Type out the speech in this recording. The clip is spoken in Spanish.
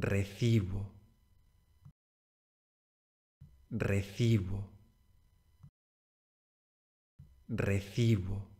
recibo, recibo, recibo.